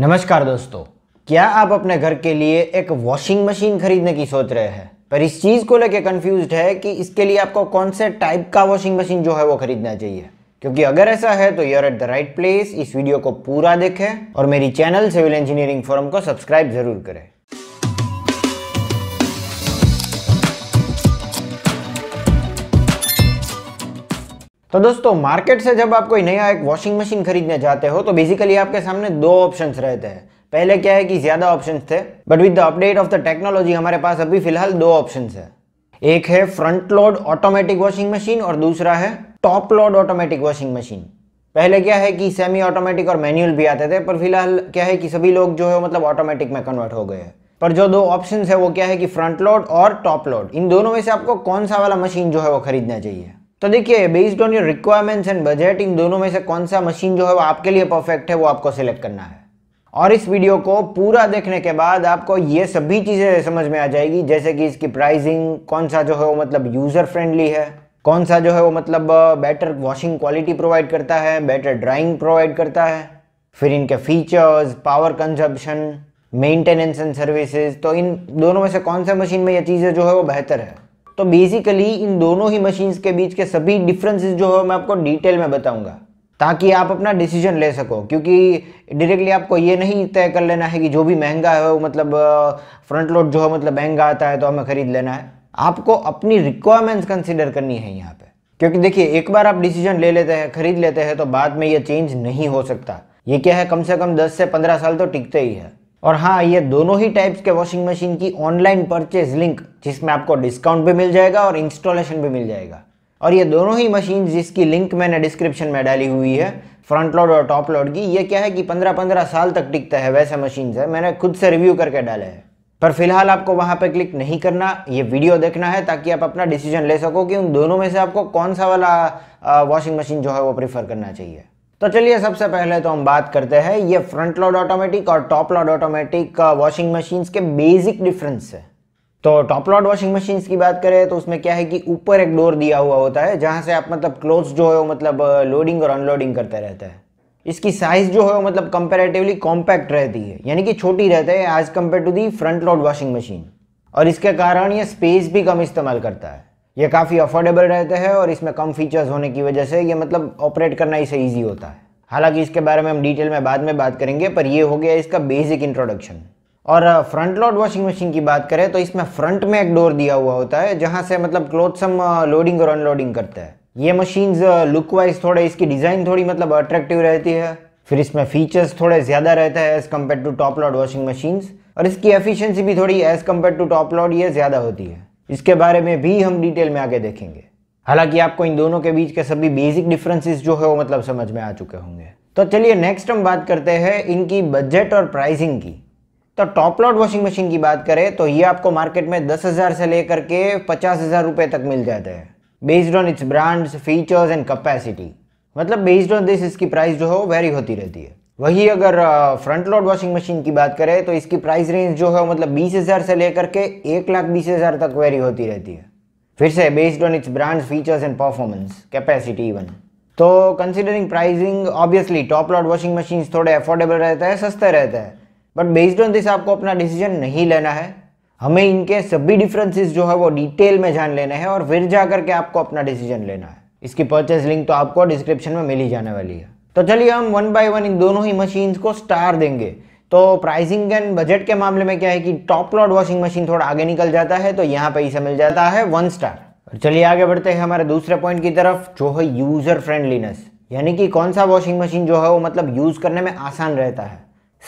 नमस्कार दोस्तों क्या आप अपने घर के लिए एक वॉशिंग मशीन खरीदने की सोच रहे हैं पर इस चीज़ को लेकर कंफ्यूज है कि इसके लिए आपको कौन से टाइप का वॉशिंग मशीन जो है वो खरीदना चाहिए क्योंकि अगर ऐसा है तो you're at the right place इस वीडियो को पूरा देखें और मेरी चैनल सिविल इंजीनियरिंग फोरम को सब्सक्राइब जरूर करें तो दोस्तों मार्केट से जब आप कोई नया एक वॉशिंग मशीन खरीदने जाते हो तो बेसिकली आपके सामने दो ऑप्शन रहते हैं पहले क्या है कि ज्यादा ऑप्शन थे but with the update of the technology हमारे पास अभी फिलहाल दो ऑप्शन है एक है front load automatic washing machine और दूसरा है top load automatic washing machine पहले क्या है कि सेमी ऑटोमेटिक और मैनुअल भी आते थे पर फिलहाल क्या है कि सभी लोग जो है मतलब ऑटोमेटिक में कन्वर्ट हो गए हैं पर जो दो ऑप्शन है वो क्या है कि फ्रंट लोड और टॉप लोड इन दोनों में से आपको कौन सा वाला मशीन जो है वो खरीदना चाहिए तो देखिए based on your requirements and budget इन दोनों में से कौन सा मशीन जो है वो आपके लिए परफेक्ट है वो आपको सिलेक्ट करना है और इस वीडियो को पूरा देखने के बाद आपको ये सभी चीज़ें समझ में आ जाएगी जैसे कि इसकी प्राइसिंग कौन सा जो है वो मतलब यूज़र फ्रेंडली है कौन सा जो है वो मतलब बेटर वॉशिंग क्वालिटी प्रोवाइड करता है बेटर ड्राइंग प्रोवाइड करता है फिर इनके features power consumption maintenance and services तो इन दोनों में से कौन सा मशीन में ये चीज़ें जो है वो बेहतर है तो बेसिकली इन दोनों ही मशीन्स के बीच के सभी डिफरेंसेस जो है मैं आपको डिटेल में बताऊंगा ताकि आप अपना डिसीजन ले सको क्योंकि डायरेक्टली आपको ये नहीं तय कर लेना है कि जो भी महंगा है वो मतलब फ्रंट लोड जो है मतलब महंगा आता है तो हमें खरीद लेना है आपको अपनी रिक्वायरमेंट्स कंसिडर करनी है यहाँ पे क्योंकि देखिए एक बार आप डिसीजन ले लेते हैं खरीद लेते हैं तो बाद में ये चेंज नहीं हो सकता ये क्या है कम से कम दस से पंद्रह साल तो टिकते ही है और हाँ ये दोनों ही टाइप्स के वॉशिंग मशीन की ऑनलाइन परचेज लिंक जिसमें आपको डिस्काउंट भी मिल जाएगा और इंस्टॉलेशन भी मिल जाएगा और ये दोनों ही मशीन जिसकी लिंक मैंने डिस्क्रिप्शन में डाली हुई है फ्रंट लोड और टॉप लोड की ये क्या है कि 15-15 साल तक टिकता है वैसे मशीन है मैंने खुद से रिव्यू करके डाले हैं पर फिलहाल आपको वहाँ पर क्लिक नहीं करना ये वीडियो देखना है ताकि आप अपना डिसीजन ले सको कि उन दोनों में से आपको कौन सा वाला वॉशिंग मशीन जो है वो प्रीफर करना चाहिए तो चलिए सबसे पहले तो हम बात करते हैं ये फ्रंट लोड ऑटोमेटिक और top load automatic washing machines के बेसिक डिफरेंस है तो टॉप लोड वॉशिंग मशीन्स की बात करें तो उसमें क्या है कि ऊपर एक डोर दिया हुआ होता है जहाँ से आप मतलब क्लोथ जो है वो मतलब लोडिंग uh, और अनलोडिंग करते रहते हैं इसकी साइज़ जो है वो मतलब कंपेरेटिवली कॉम्पैक्ट रहती है यानी कि छोटी रहती है as compare to the front load washing machine और इसके कारण ये स्पेस भी कम इस्तेमाल करता है ये काफ़ी अफोर्डेबल रहते हैं और इसमें कम फीचर्स होने की वजह से ये मतलब ऑपरेट करना इसे ईजी होता है हालांकि इसके बारे में हम डिटेल में बाद में बात करेंगे पर ये हो गया इसका बेसिक इंट्रोडक्शन और फ्रंट लोड वॉशिंग मशीन की बात करें तो इसमें फ्रंट में एक डोर दिया हुआ होता है जहाँ से मतलब क्लोथ्स हम लोडिंग और अनलोडिंग करते हैं ये मशीन्स लुक वाइज थोड़े इसकी डिज़ाइन थोड़ी मतलब अट्रैक्टिव रहती है फिर इसमें फीचर्स थोड़े ज़्यादा रहते हैं as compare to top load washing machines और इसकी एफिशिएंसी भी थोड़ी as compare to top load ये ज़्यादा होती है इसके बारे में भी हम डिटेल में आगे देखेंगे हालांकि आपको इन दोनों के बीच के सभी बेसिक डिफरेंसेस जो है वो मतलब समझ में आ चुके होंगे तो चलिए नेक्स्ट हम बात करते हैं इनकी बजट और प्राइसिंग की तो टॉप लोड वॉशिंग मशीन की बात करें तो ये आपको मार्केट में दस हज़ार से लेकर के पचास हज़ार रुपए तक मिल जाते हैं based on its brands features and capacity मतलब बेस्ड ऑन दिस इसकी प्राइस जो है वो वेरी होती रहती है वही अगर फ्रंट लोड वॉशिंग मशीन की बात करें तो इसकी प्राइस रेंज जो है मतलब बीस हज़ार से लेकर के एक लाख बीस हज़ार तक वेरी होती रहती है फिर से based on its brands features and performance capacity even though considering pricing obviously top load washing machine थोड़े अफोर्डेबल रहता है सस्ते रहता है बट बेस्ड ऑन दिस आपको अपना डिसीजन नहीं लेना है हमें इनके सभी डिफरेंसेस जो है वो डिटेल में जान लेने हैं और फिर जा करके आपको अपना डिसीजन लेना है इसकी परचेज लिंक तो आपको डिस्क्रिप्शन में मिल ही जाने वाली है तो चलिए हम वन बाय वन इन दोनों ही मशीन को स्टार देंगे तो प्राइसिंग एंड बजट के मामले में क्या है कि टॉप लॉट वॉशिंग मशीन थोड़ा आगे निकल जाता है तो यहाँ पे इसे मिल जाता है वन स्टार चलिए आगे बढ़ते हैं हमारे दूसरे पॉइंट की तरफ जो है यूज़र फ्रेंडलीनेस यानी कि कौन सा वॉशिंग मशीन जो है वो मतलब यूज़ करने में आसान रहता है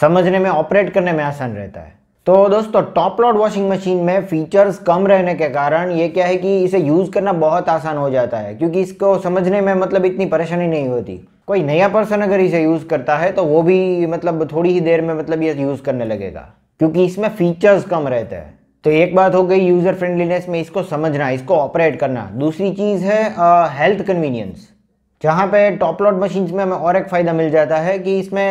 समझने में ऑपरेट करने में आसान रहता है तो दोस्तों टॉप लॉड वॉशिंग मशीन में फीचर्स कम रहने के कारण ये क्या है कि इसे यूज़ करना बहुत आसान हो जाता है क्योंकि इसको समझने में मतलब इतनी परेशानी नहीं होती कोई नया पर्सन अगर इसे यूज़ करता है तो वो भी मतलब थोड़ी ही देर में मतलब ये यूज़ करने लगेगा क्योंकि इसमें फीचर्स कम रहते हैं तो एक बात हो गई यूज़र फ्रेंडलीनेस में इसको समझना इसको ऑपरेट करना दूसरी चीज़ है हेल्थ कन्वीनियंस जहाँ पे लोड मशीन्स में हमें और एक फ़ायदा मिल जाता है कि इसमें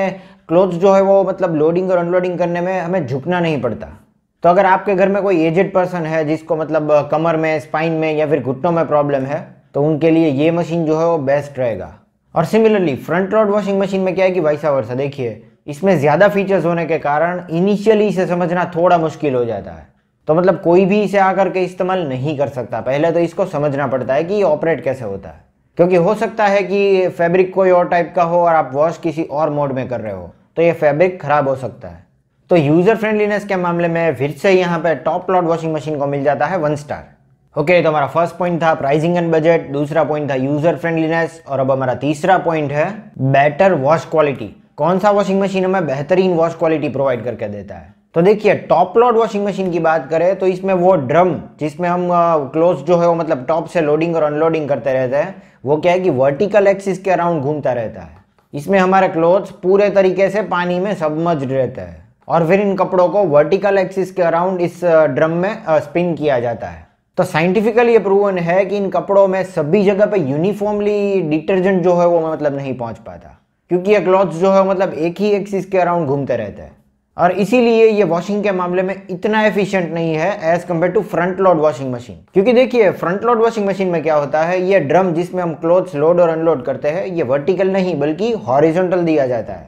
क्लोथ्स जो है वो मतलब लोडिंग और अनलोडिंग करने में हमें झुकना नहीं पड़ता तो अगर आपके घर में कोई एजेड पर्सन है जिसको मतलब कमर में स्पाइन में या फिर घुटनों में प्रॉब्लम है तो उनके लिए ये मशीन जो है वो बेस्ट रहेगा और similarly front load washing machine में क्या है कि वाइसा वर्षा देखिए इसमें ज़्यादा फीचर्स होने के कारण इनिशियली इसे समझना थोड़ा मुश्किल हो जाता है तो मतलब कोई भी इसे आकर के इस्तेमाल नहीं कर सकता पहले तो इसको समझना पड़ता है कि ये ऑपरेट कैसे होता है क्योंकि हो सकता है कि फैब्रिक कोई और टाइप का हो और आप वॉश किसी और मोड में कर रहे हो तो ये फैब्रिक खराब हो सकता है तो यूज़र फ्रेंडलीनेस के मामले में फिर से यहाँ पे टॉप लॉड वॉशिंग मशीन को मिल जाता है वन स्टार ओके okay, तो हमारा फर्स्ट पॉइंट था प्राइसिंग एंड बजट दूसरा पॉइंट था यूजर फ्रेंडलीनेस और अब हमारा तीसरा पॉइंट है बेटर वॉश क्वालिटी कौन सा वॉशिंग मशीन हमें बेहतरीन वॉश क्वालिटी प्रोवाइड करके देता है तो देखिए टॉप लोड वॉशिंग मशीन की बात करें तो इसमें वो ड्रम जिसमें हम क्लोज जो है वो मतलब टॉप से लोडिंग और अनलोडिंग करते रहते हैं वो क्या है कि वर्टिकल एक्सिस के अराउंड घूमता रहता है इसमें हमारे क्लोज पूरे तरीके से पानी में सबमज रहता है और फिर इन कपड़ों को वर्टिकल एक्सिस के अराउंड इस ड्रम में स्पिन किया जाता है तो साइंटिफिकली ये प्रूवन है कि इन कपड़ों में सभी जगह पे यूनिफॉर्मली डिटर्जेंट जो है वो मतलब नहीं पहुंच पाता क्योंकि ये क्लॉथ्स जो है मतलब एक ही एक्सिस के अराउंड घूमते रहते हैं और इसीलिए ये वॉशिंग के मामले में इतना एफिशिएंट नहीं है as compare to front load washing machine क्योंकि देखिए फ्रंट लोड वॉशिंग मशीन में क्या होता है ये ड्रम जिसमें हम क्लोथ्स लोड और अनलोड करते हैं ये वर्टिकल नहीं बल्कि हॉरिजॉन्टल दिया जाता है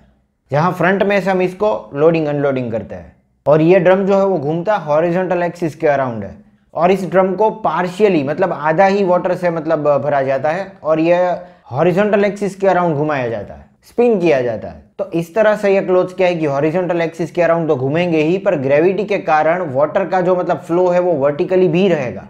जहां फ्रंट में से हम इसको लोडिंग अनलोडिंग करते हैं और ये ड्रम जो है वो घूमता हॉरिजॉन्टल एक्सिस के अराउंड है और इस ड्रम को पार्शियली मतलब आधा ही वाटर से मतलब भरा जाता है और यह हॉरिजॉन्टल एक्सिस के अराउंड घुमाया जाता है स्पिन किया जाता है तो इस तरह से यह क्लोज क्या है कि हॉरिजॉन्टल एक्सिस के अराउंड तो घूमेंगे ही पर ग्रेविटी के कारण वाटर का जो मतलब फ्लो है वो वर्टिकली भी रहेगा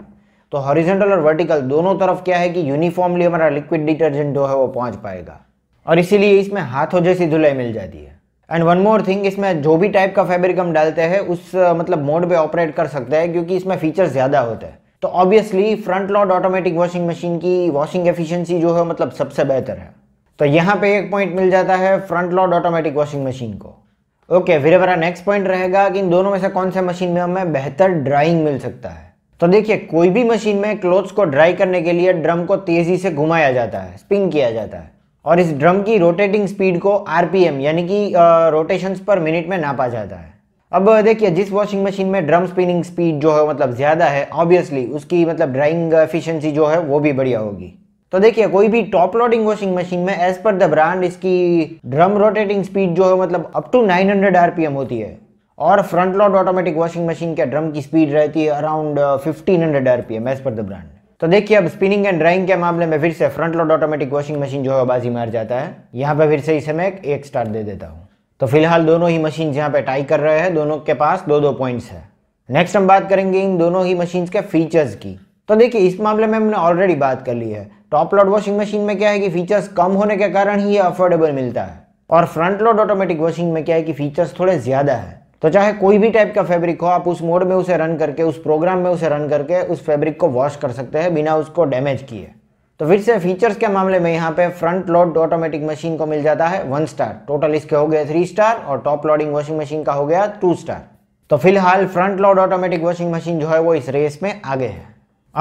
तो हॉरिजॉन्टल और वर्टिकल दोनों तरफ क्या है कि यूनिफॉर्मली हमारा लिक्विड डिटर्जेंट जो है वो पहुंच पाएगा और इसीलिए इसमें हाथों जैसी धुलाई मिल जाती है एंड वन मोर थिंग इसमें जो भी टाइप का फैब्रिक हम डालते हैं उस मतलब मोड पे ऑपरेट कर सकते हैं क्योंकि इसमें फीचर्स ज़्यादा होते हैं तो obviously front load automatic washing machine की वॉशिंग एफिशिएंसी जो है मतलब सबसे बेहतर है तो यहाँ पे एक पॉइंट मिल जाता है front load automatic washing machine को ओके okay, फिर हमारा नेक्स्ट पॉइंट रहेगा कि इन दोनों में से कौन सा मशीन में हमें बेहतर ड्राइंग मिल सकता है तो देखिए कोई भी मशीन में क्लोथ्स को ड्राई करने के लिए ड्रम को तेज़ी से घुमाया जाता है स्पिन किया जाता है और इस ड्रम की रोटेटिंग स्पीड को आरपीएम यानी कि रोटेशंस पर मिनट में नापा जाता है अब देखिए जिस वॉशिंग मशीन में ड्रम स्पिनिंग स्पीड जो है मतलब ज़्यादा है ऑब्वियसली उसकी मतलब ड्राइंग एफिशिएंसी जो है वो भी बढ़िया होगी तो देखिए कोई भी टॉप लोडिंग वॉशिंग मशीन में एज पर द ब्रांड इसकी ड्रम रोटेटिंग स्पीड जो है मतलब अप टू 900 आरपीएम होती है और front load automatic washing machine के ड्रम की स्पीड रहती है around fifteen RPM as per the brand तो देखिए अब स्पिनिंग एंड ड्राइंग के मामले में फिर से front load automatic washing machine जो है बाजी मार जाता है यहाँ पर फिर से इसे मैं एक स्टार दे देता हूँ तो फिलहाल दोनों ही मशीन यहाँ पे टाई कर रहे हैं दोनों के पास दो दो पॉइंट्स है नेक्स्ट हम बात करेंगे इन दोनों ही मशीन के फीचर्स की तो देखिए इस मामले में हमने ऑलरेडी बात कर ली है टॉप लोड वॉशिंग मशीन में क्या है कि फीचर्स कम होने के कारण ही ये अफोर्डेबल मिलता है और फ्रंट लोड ऑटोमेटिक वॉशिंग में क्या है कि फीचर्स थोड़े ज़्यादा है तो चाहे कोई भी टाइप का फैब्रिक हो आप उस मोड में उसे रन करके उस प्रोग्राम में उसे रन करके उस फैब्रिक को वॉश कर सकते हैं बिना उसको डैमेज किए तो फिर से फीचर्स के मामले में यहाँ पे फ्रंट लोड ऑटोमेटिक मशीन को मिल जाता है वन स्टार टोटल इसके हो गए थ्री स्टार और टॉप लोडिंग वॉशिंग मशीन का हो गया टू स्टार तो फिलहाल front load automatic washing machine जो है वो इस रेस में आगे है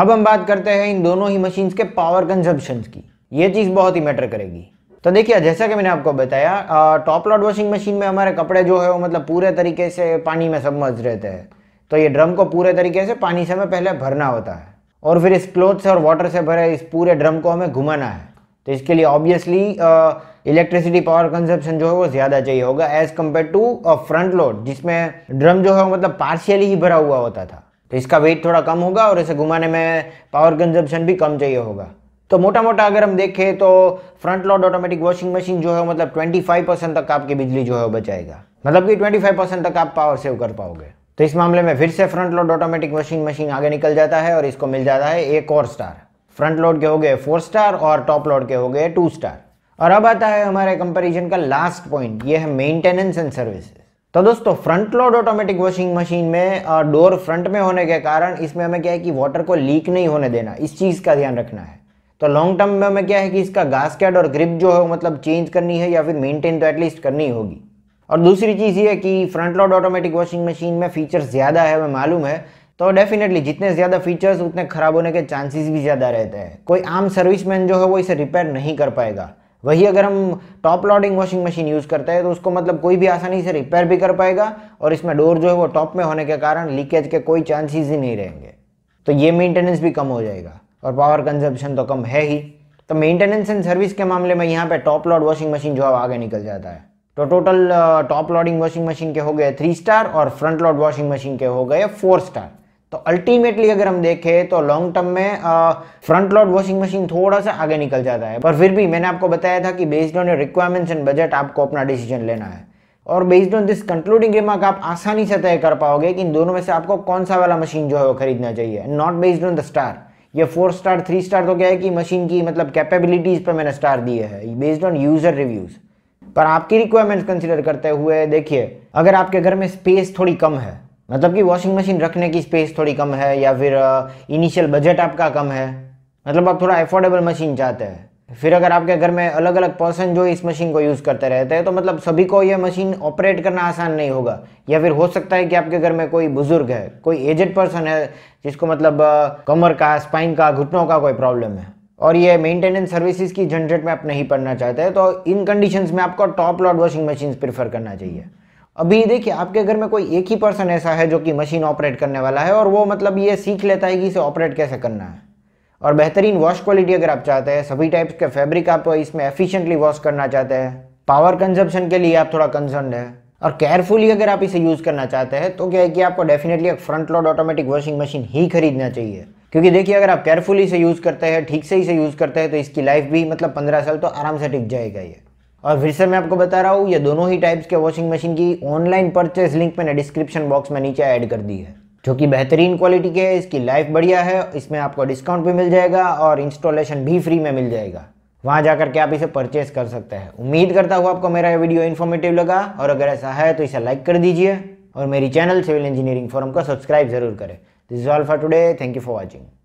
अब हम बात करते हैं इन दोनों ही मशीन के पावर कंजप्शन की ये चीज़ बहुत ही मैटर करेगी तो देखिए जैसा कि मैंने आपको बताया टॉप लॉड वॉशिंग मशीन में हमारे कपड़े जो है वो मतलब पूरे तरीके से पानी में सबमर्ज रहते हैं तो ये ड्रम को पूरे तरीके से पानी से हमें पहले भरना होता है और फिर इस क्लोथ से और वाटर से भरे इस पूरे ड्रम को हमें घुमाना है तो इसके लिए ऑब्वियसली इलेक्ट्रिसिटी पावर कंजप्शन जो है वो ज़्यादा चाहिए होगा as compare to front load जिसमें ड्रम जो है मतलब पार्शियली ही भरा हुआ होता था तो इसका वेट थोड़ा कम होगा और इसे घुमाने में पावर कंजप्शन भी कम चाहिए होगा तो मोटा मोटा अगर हम देखें तो front load automatic washing machine जो है मतलब 25 परसेंट तक आपकी बिजली जो है बचाएगा मतलब कि 25 परसेंट तक आप पावर सेव कर पाओगे तो इस मामले में फिर से front load automatic washing machine आगे निकल जाता है और इसको मिल जाता है एक और स्टार फ्रंट लोड के हो गए फोर स्टार और टॉप लोड के हो गए टू स्टार और अब आता है हमारे कंपेरिजन का लास्ट पॉइंट ये है मेंटेनेंस एंड सर्विस तो दोस्तों front load automatic washing machine में डोर फ्रंट में होने के कारण इसमें हमें क्या है कि वाटर को लीक नहीं होने देना इस चीज़ का ध्यान रखना है तो लॉन्ग टर्म में हमें क्या है कि इसका गास्केट और ग्रिप जो है मतलब चेंज करनी है या फिर मेंटेन तो एटलीस्ट करनी होगी और दूसरी चीज़ ये है कि front load automatic washing machine में फीचर्स ज़्यादा है हमें मालूम है तो डेफिनेटली जितने ज़्यादा फीचर्स उतने ख़राब होने के चांसेस भी ज़्यादा रहते हैं कोई आम सर्विसमैन जो है वो इसे रिपेयर नहीं कर पाएगा वही अगर हम top loading washing machine use करते हैं तो उसको मतलब कोई भी आसानी से रिपेयर भी कर पाएगा और इसमें डोर जो है वो टॉप में होने के कारण लीकेज के कोई चांसेस ही नहीं रहेंगे तो ये मेंटेनेंस भी कम हो जाएगा और पावर कंजप्शन तो कम है ही तो मेंटेनेंस एंड सर्विस के मामले में यहाँ पे टॉप लोड वॉशिंग मशीन जो अब आगे निकल जाता है तो total top loading washing machine के हो गए थ्री स्टार और फ्रंट लोड वॉशिंग मशीन के हो गए फोर स्टार तो अल्टीमेटली अगर हम देखें तो लॉन्ग टर्म में फ्रंट लोड वॉशिंग मशीन थोड़ा सा आगे निकल जाता है पर फिर भी मैंने आपको बताया था कि based on requirements and budget आपको अपना डिसीजन लेना है और based on this concluding remark आप आसानी से तय कर पाओगे कि इन दोनों में से आपको कौन सा वाला मशीन जो है वो खरीदना चाहिए not based on the star ये फोर स्टार थ्री स्टार तो क्या है कि मशीन की मतलब कैपेबिलिटीज़ पर मैंने स्टार दिए है बेस्ड ऑन यूज़र रिव्यूज़ पर आपकी रिक्वायरमेंट कंसिडर करते हुए देखिए अगर आपके घर में स्पेस थोड़ी कम है मतलब कि वॉशिंग मशीन रखने की स्पेस थोड़ी कम है या फिर इनिशियल uh, बजट आपका कम है मतलब आप थोड़ा एफोर्डेबल मशीन चाहते हैं फिर अगर आपके घर में अलग अलग पर्सन जो इस मशीन को यूज़ करते रहते हैं तो मतलब सभी को यह मशीन ऑपरेट करना आसान नहीं होगा या फिर हो सकता है कि आपके घर में कोई बुजुर्ग है कोई एजेड पर्सन है जिसको मतलब कमर का स्पाइन का घुटनों का कोई प्रॉब्लम है और ये मेंटेनेंस सर्विसेज की झंझट में आप नहीं पड़ना चाहते हैं तो इन कंडीशन में आपको top load washing machine prefer करना चाहिए अभी देखिए आपके घर में कोई एक ही पर्सन ऐसा है जो कि मशीन ऑपरेट करने वाला है और वो मतलब ये सीख लेता है कि इसे ऑपरेट कैसे करना है और बेहतरीन वॉश क्वालिटी अगर आप चाहते हैं सभी टाइप्स के फैब्रिक आप इसमें एफिशिएंटली वॉश करना चाहते हैं पावर कंजप्शन के लिए आप थोड़ा कंसर्न है और केयरफुली अगर आप इसे यूज़ करना चाहते हैं तो क्या है कि आपको डेफिनेटली एक front load automatic washing machine ही खरीदना चाहिए क्योंकि देखिए अगर आप केयरफुली इसे यूज़ करते हैं ठीक से इसे यूज़ करते हैं तो इसकी लाइफ भी मतलब पंद्रह साल तो आराम से टिक जाएगा ये और फिर से मैं आपको बता रहा हूँ ये दोनों ही टाइप्स के वॉशिंग मशीन की ऑनलाइन परचेज लिंक मैंने डिस्क्रिप्शन बॉक्स में नीचे ऐड कर दी है जो कि बेहतरीन क्वालिटी के है इसकी लाइफ बढ़िया है इसमें आपको डिस्काउंट भी मिल जाएगा और इंस्टॉलेशन भी फ्री में मिल जाएगा वहाँ जाकर के आप इसे परचेस कर सकते हैं उम्मीद करता हूँ आपको मेरा ये वीडियो इन्फॉर्मेटिव लगा और अगर ऐसा है तो इसे लाइक कर दीजिए और मेरी चैनल सिविल इंजीनियरिंग फोरम का सब्सक्राइब जरूर करें this is all for today thank you for watching